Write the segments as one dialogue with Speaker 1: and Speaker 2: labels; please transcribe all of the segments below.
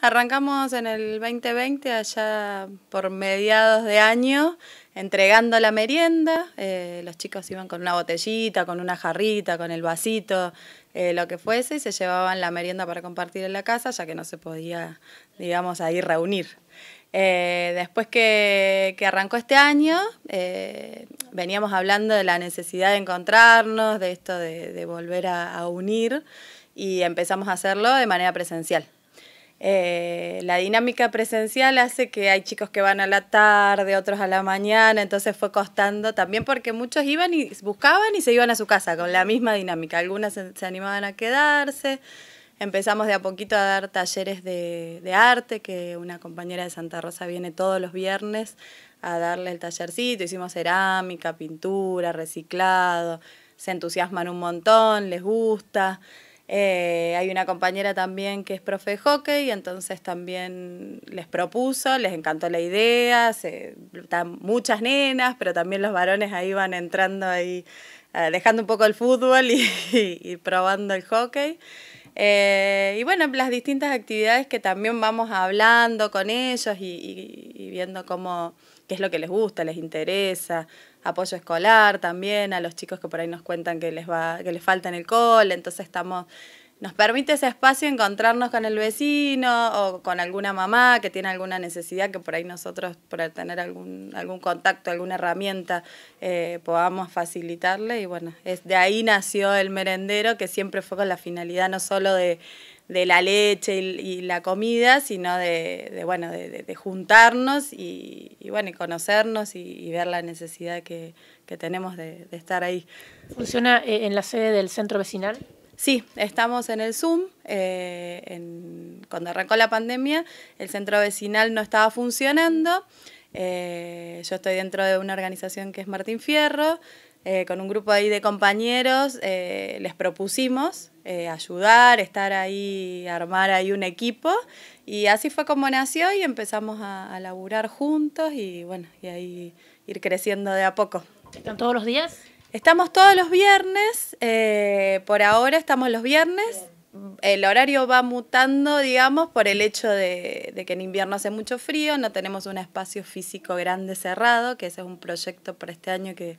Speaker 1: Arrancamos en el 2020, allá por mediados de año, entregando la merienda. Eh, los chicos iban con una botellita, con una jarrita, con el vasito, eh, lo que fuese, y se llevaban la merienda para compartir en la casa, ya que no se podía, digamos, ahí reunir. Eh, después que, arrancó este año, veníamos hablando de la necesidad de encontrarnos, de esto de, volver a unir, y empezamos a hacerlo de manera presencial. Eh, la dinámica presencial hace que hay chicos que van a la tarde, otros a la mañana, entonces fue costando también porque muchos iban y buscaban y se iban a su casa con la misma dinámica. Algunas se, animaban a quedarse. Empezamos de a poquito a dar talleres de, arte, que una compañera de Santa Rosa viene todos los viernes a darle el tallercito. Hicimos cerámica, pintura, reciclado. Se entusiasman un montón, les gusta. Eh, hay una compañera también que es profe de hockey, entonces también les propuso, les encantó la idea, se, están muchas nenas, pero también los varones ahí van entrando ahí, eh, dejando un poco el fútbol y probando el hockey. Eh, y bueno, las distintas actividades que también vamos hablando con ellos y, viendo cómo, qué es lo que les gusta, les interesa, apoyo escolar también, a los chicos que por ahí nos cuentan que les va, que les falta en el cole, entonces estamos nos permite ese espacio encontrarnos con el vecino o con alguna mamá que tiene alguna necesidad que por ahí nosotros, por tener algún, algún contacto, alguna herramienta, eh, podamos facilitarle. Y bueno, es, de ahí nació el merendero, que siempre fue con la finalidad no solo de, la leche y, la comida, sino de, bueno, de, juntarnos y, bueno, y conocernos y, ver la necesidad que tenemos de, estar ahí. ¿Funciona eh, en la sede del centro vecinal? Sí, estamos en el Zoom. Eh, cuando arrancó la pandemia, el centro vecinal no estaba funcionando. Eh, yo estoy dentro de una organización que es Martín Fierro. Eh, con un grupo ahí de compañeros les propusimos ayudar, estar ahí, armar ahí un equipo. Y así fue como nació y empezamos a, a laburar juntos y bueno, y ahí ir creciendo de a poco. ¿Están todos los días? Estamos todos los viernes, eh, por ahora estamos los viernes. El horario va mutando, digamos, por el hecho de, que en invierno hace mucho frío, no tenemos un espacio físico grande cerrado, que ese es un proyecto para este año que,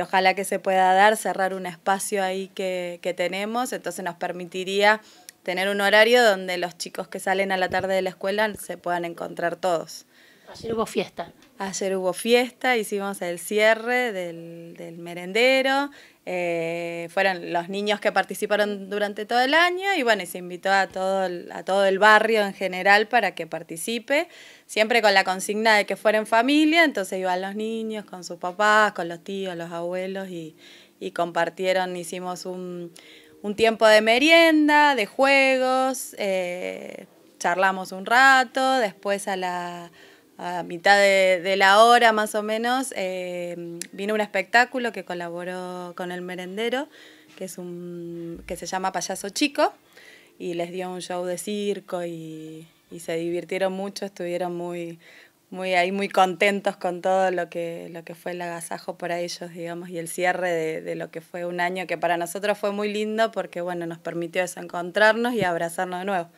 Speaker 1: ojalá que se pueda dar, cerrar un espacio ahí que, que tenemos, entonces nos permitiría tener un horario donde los chicos que salen a la tarde de la escuela se puedan encontrar todos. Ayer hubo fiesta. Ayer hubo fiesta, hicimos el cierre del, merendero. Eh, fueron los niños que participaron durante todo el año y bueno, se invitó a todo, el, a todo el barrio en general para que participe, siempre con la consigna de que fuera en familia, entonces iban los niños con sus papás, con los tíos, los abuelos y, compartieron, hicimos un, tiempo de merienda, de juegos, eh, charlamos un rato, después a la a mitad de, la hora más o menos, eh, vino un espectáculo que colaboró con El Merendero, que, es un, que se llama Payaso Chico, y les dio un show de circo y, se divirtieron mucho, estuvieron muy, muy ahí muy contentos con todo lo que, lo que fue el agasajo para ellos, digamos, y el cierre de, de, lo que fue un año que para nosotros fue muy lindo porque, bueno, nos permitió eso, encontrarnos y abrazarnos de nuevo.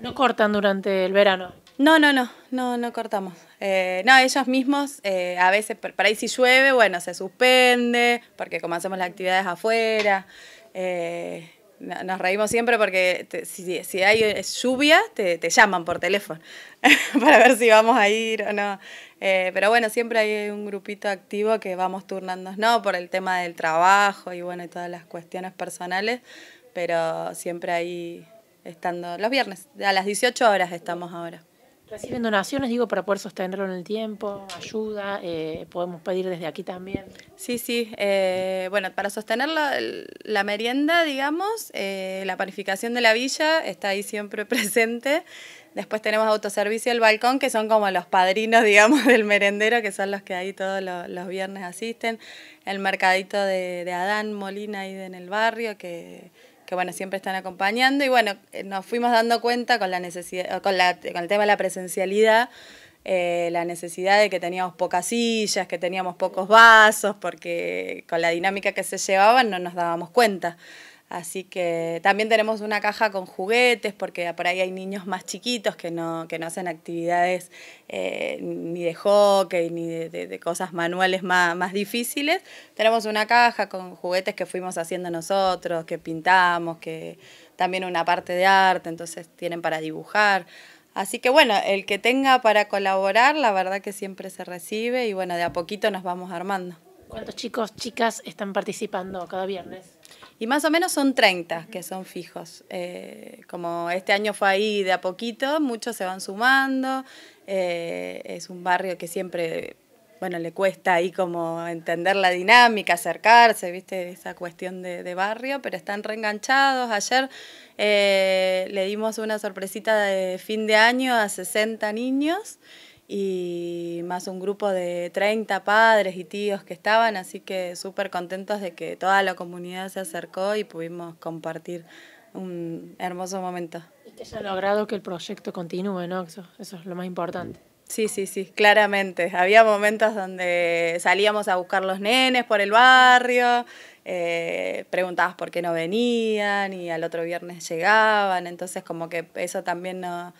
Speaker 1: No cortan durante el verano. No, no, no, no, no cortamos. Eh, no, ellos mismos, eh, a veces, por ahí si llueve, bueno, se suspende, porque como hacemos las actividades afuera, eh, nos reímos siempre porque si, hay lluvia, te, te llaman por teléfono para ver si vamos a ir o no. pero bueno, siempre hay un grupito activo que vamos turnándonos, no, por el tema del trabajo y bueno, y todas las cuestiones personales, pero siempre ahí estando los viernes, a las 18 horas estamos ahora. ¿Reciben donaciones, digo, para poder sostenerlo en el tiempo? ¿Ayuda? Eh, ¿Podemos pedir desde aquí también? Sí, sí. Eh, bueno, para sostener la, merienda, digamos, eh, la panificación de la villa está ahí siempre presente. Después tenemos autoservicio el balcón, que son como los padrinos, digamos, del merendero, que son los que ahí todos los, viernes asisten. El mercadito de, de Adán Molina ahí en el barrio, que que bueno, siempre están acompañando y bueno, eh, nos fuimos dando cuenta con la necesidad, eh, con, la, con el tema de la presencialidad, eh, la necesidad de que teníamos pocas sillas, que teníamos pocos vasos, porque con la dinámica que se llevaban no nos dábamos cuenta. Así que también tenemos una caja con juguetes, porque por ahí hay niños más chiquitos que no, que no hacen actividades eh, ni de hockey, ni de, cosas manuales más, más, difíciles. Tenemos una caja con juguetes que fuimos haciendo nosotros, que pintamos, que también una parte de arte, entonces tienen para dibujar. Así que bueno, el que tenga para colaborar, la verdad que siempre se recibe y bueno, de a poquito nos vamos armando. ¿Cuántos chicos, chicas están participando cada viernes? Y más o menos son 30 que son fijos. Eh, como este año fue ahí de a poquito, muchos se van sumando. Eh, es un barrio que siempre, bueno, le cuesta ahí como entender la dinámica, acercarse, viste, esa cuestión de, barrio, pero están reenganchados. Ayer eh, le dimos una sorpresita de fin de año a 60 niños y más un grupo de 30 padres y tíos que estaban, así que súper contentos de que toda la comunidad se acercó y pudimos compartir un hermoso momento. Y que haya logrado que el proyecto continúe, ¿no? eso es lo más importante. Sí, sí, sí, claramente. Había momentos donde salíamos a buscar los nenes por el barrio, eh, preguntabas por qué no venían y al otro viernes llegaban, entonces como que eso también nos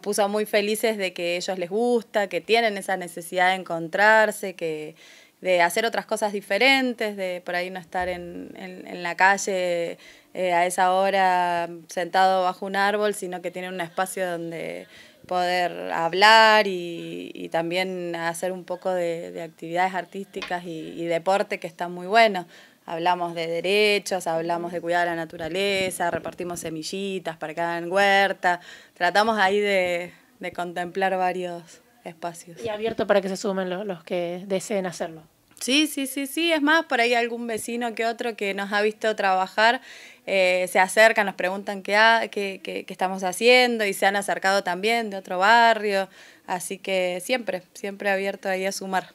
Speaker 1: puso muy felices de que ellos les gusta, que tienen esa necesidad de encontrarse, que de hacer otras cosas diferentes, de por ahí no estar en, la calle eh, a esa hora sentado bajo un árbol, sino que tienen un espacio donde poder hablar y, y, también hacer un poco de, actividades artísticas y, deporte que están muy bueno. Hablamos de derechos, hablamos de cuidar la naturaleza, repartimos semillitas para que hagan huerta, tratamos ahí de, contemplar varios espacios. Y abierto para que se sumen los que deseen hacerlo. Sí, sí, sí, sí. Es más, por ahí algún vecino que otro que nos ha visto trabajar eh, se acerca, nos preguntan qué, qué, estamos haciendo y se han acercado también de otro barrio. Así que siempre, siempre abierto ahí a sumar.